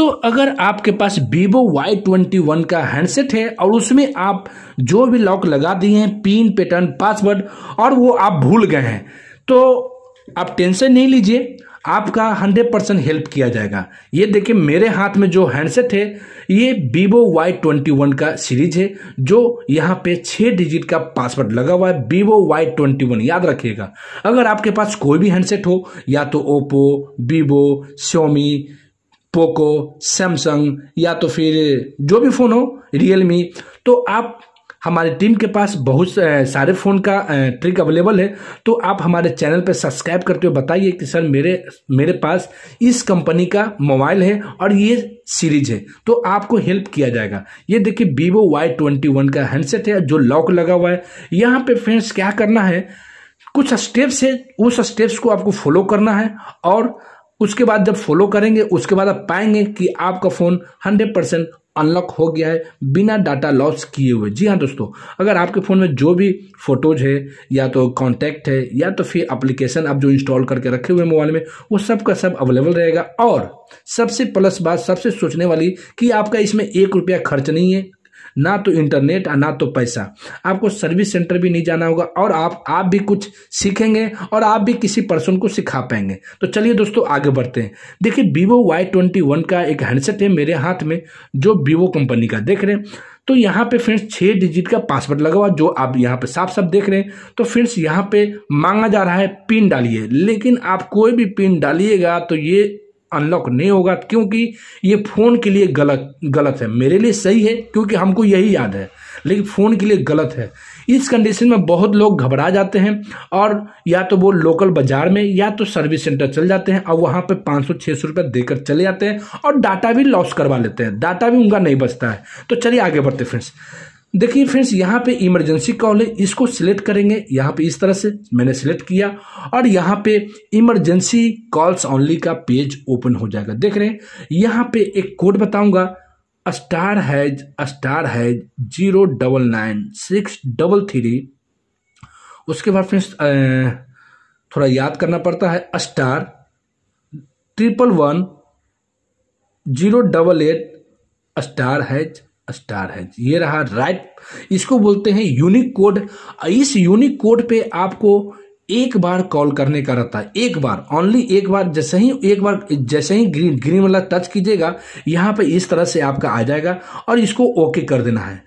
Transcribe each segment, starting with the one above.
दोस्तों अगर आपके पास Vivo वाई ट्वेंटी वन का हैंडसेट है और उसमें आप जो भी लॉक लगा दिए हैं पिन पैटर्न पासवर्ड और वो आप भूल गए हैं तो आप टेंशन नहीं लीजिए आपका 100 परसेंट हेल्प किया जाएगा ये देखिए मेरे हाथ में जो हैंडसेट है ये वीवो वाई ट्वेंटी वन का सीरीज है जो यहाँ पे छः डिजिट का पासवर्ड लगा हुआ है Vivo वाई ट्वेंटी वन याद रखिएगा अगर आपके पास कोई भी हैंडसेट हो या तो Oppo, Vivo, Xiaomi Poco Samsung या तो फिर जो भी फ़ोन हो रियलमी तो आप हमारे टीम के पास बहुत सारे फ़ोन का ट्रिक अवेलेबल है तो आप हमारे चैनल पर सब्सक्राइब करते हुए बताइए कि सर मेरे मेरे पास इस कंपनी का मोबाइल है और ये सीरीज है तो आपको हेल्प किया जाएगा ये देखिए वीवो वाई ट्वेंटी वन का हैंडसेट है जो लॉक लगा हुआ है यहाँ पे फ्रेंड्स क्या करना है कुछ स्टेप्स है उस स्टेप्स को आपको फॉलो करना है और उसके बाद जब फॉलो करेंगे उसके बाद आप पाएंगे कि आपका फ़ोन हंड्रेड परसेंट अनलॉक हो गया है बिना डाटा लॉस किए हुए जी हाँ दोस्तों अगर आपके फ़ोन में जो भी फोटोज है या तो कॉन्टैक्ट है या तो फिर एप्लीकेशन आप जो इंस्टॉल करके रखे हुए मोबाइल में वो सब का सब अवेलेबल रहेगा और सबसे प्लस बात सबसे सोचने वाली कि आपका इसमें एक रुपया खर्च नहीं है ना तो इंटरनेट और ना तो पैसा आपको सर्विस सेंटर भी नहीं जाना होगा और आप आप भी कुछ सीखेंगे और आप भी किसी पर्सन को सिखा पाएंगे तो चलिए दोस्तों आगे बढ़ते हैं देखिए वीवो वाई ट्वेंटी वन का एक हैंडसेट है मेरे हाथ में जो वीवो कंपनी का देख रहे हैं तो यहाँ पे फ्रेंड्स छः डिजिट का पासवर्ड लगा हुआ जो आप यहाँ पे साफ साफ देख रहे हैं तो फ्रेंड्स यहाँ पे मांगा जा रहा है पिन डालिए लेकिन आप कोई भी पिन डालिएगा तो ये अनलॉक नहीं होगा क्योंकि ये फ़ोन के लिए गलत गलत है मेरे लिए सही है क्योंकि हमको यही याद है लेकिन फ़ोन के लिए गलत है इस कंडीशन में बहुत लोग घबरा जाते हैं और या तो वो लोकल बाज़ार में या तो सर्विस सेंटर चल जाते हैं और वहाँ पर पाँच सौ छः सौ रुपये देकर चले जाते हैं और डाटा भी लॉस करवा लेते हैं डाटा भी उनका नहीं बचता है तो चलिए आगे बढ़ते फ्रेंड्स देखिए फ्रेंड्स यहाँ पे इमरजेंसी कॉल है इसको सिलेक्ट करेंगे यहाँ पे इस तरह से मैंने सिलेक्ट किया और यहाँ पे इमरजेंसी कॉल्स ऑनली का पेज ओपन हो जाएगा देख रहे हैं यहाँ पे एक कोड बताऊंगा star hash star hash zero double nine six double three उसके बाद फ्रेंड्स थोड़ा याद करना पड़ता है star triple one zero double eight star hash star है ये रहा राइट इसको बोलते हैं यूनिक कोड इस यूनिक कोड पे आपको एक बार कॉल करने का रहता है एक बार ओनली एक बार जैसे ही एक बार जैसे ही ग्रीन ग्रीन वाला टच कीजिएगा यहाँ पे इस तरह से आपका आ जाएगा और इसको ओके कर देना है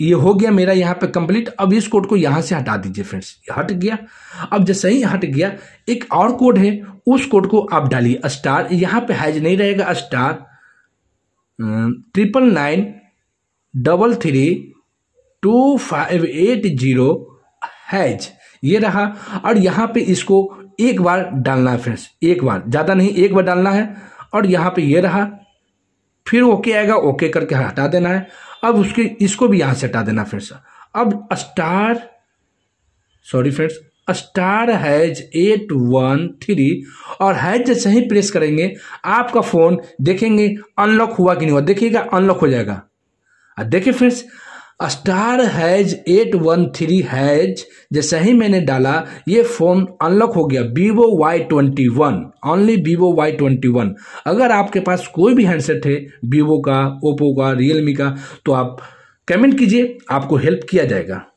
ये हो गया मेरा यहाँ पे कंप्लीट अब इस कोड को यहाँ से हटा दीजिए फ्रेंड्स हट गया अब जैसे ही हट गया एक और कोड है उस कोड को आप डालिए स्टार यहाँ पे हैज नहीं रहेगा star triple nine double three two five eight zero hash ये रहा और यहाँ पे इसको एक बार डालना है फ्रेंड्स एक बार ज़्यादा नहीं एक बार डालना है और यहाँ पे ये रहा फिर ओके आएगा ओके करके हटा देना है अब उसके इसको भी यहाँ से हटा देना फ्रेंड्स अब star sorry friends star hash eight one three और हैज जैसे ही प्रेस करेंगे आपका फ़ोन देखेंगे अनलॉक हुआ कि नहीं हुआ देखिएगा अनलॉक हो जाएगा देखिए friends star hash eight one three hash जैसे ही मैंने डाला ये फ़ोन अनलॉक हो गया Vivo Y twenty one only Vivo Y twenty one अगर आपके पास कोई भी हैंडसेट है वीवो का ओप्पो का रियलमी का तो आप कमेंट कीजिए आपको हेल्प किया जाएगा